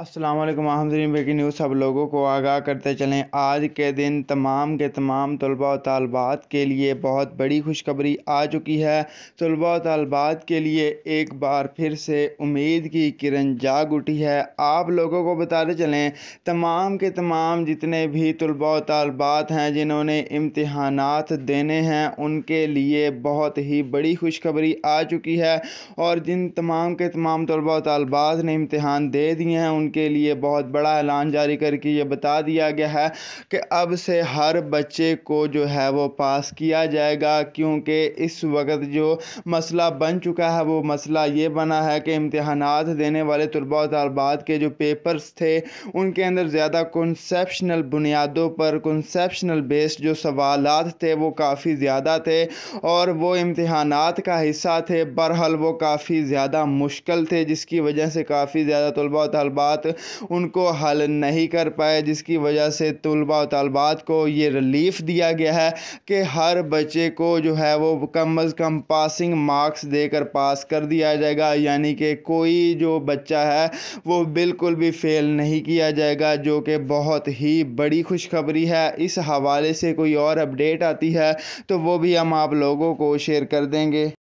Aslam आहमदीन breaking news सब लोगों को आगाह करते चलें आज के दिन तमाम के तमाम तलबा और के लिए बहुत बड़ी खुशखबरी आ चुकी है तलबा और के लिए एक बार फिर से उम्मीद की किरण जाग उठी है आप लोगों को बताते चलें तमाम के तमाम जितने भी तलबा और हैं जिन्होंने इम्तहानात देने हैं उनके लिए बहुत ही बड़ी खुशखबरी आ चुकी है और जिन तमाम के तमाम तलबा और ने इम्तहान दे दिए हैं उन के लिए बहुत बड़ा ऐलान जारी करके ये बता दिया गया है कि अब से हर बच्चे को जो है वो पास किया जाएगा क्योंकि इस वक्त जो मसला बन चुका है वो मसला ये बना है कि इम्तहान देने वाले तलबा तलबात के जो पेपर्स थे उनके अंदर ज़्यादा कन्सेप्शनल बुनियादों पर कन्सेप्शनल बेस्ड जो सवाल थे वो काफ़ी ज़्यादा थे और वो इम्तहान का हिस्सा थे बहरहाल वो काफ़ी ज़्यादा मुश्किल थे जिसकी वजह से काफ़ी ज़्यादा तलबा तलबा साथ उनको हल नहीं कर पाए जिसकी वजह से तलबा तलबात को ये रिलीफ दिया गया है कि हर बच्चे को जो है वो कम अज़ कम पासिंग मार्क्स देकर पास कर दिया जाएगा यानी कि कोई जो बच्चा है वो बिल्कुल भी फेल नहीं किया जाएगा जो कि बहुत ही बड़ी खुशखबरी है इस हवाले से कोई और अपडेट आती है तो वो भी हम आप लोगों को शेयर कर देंगे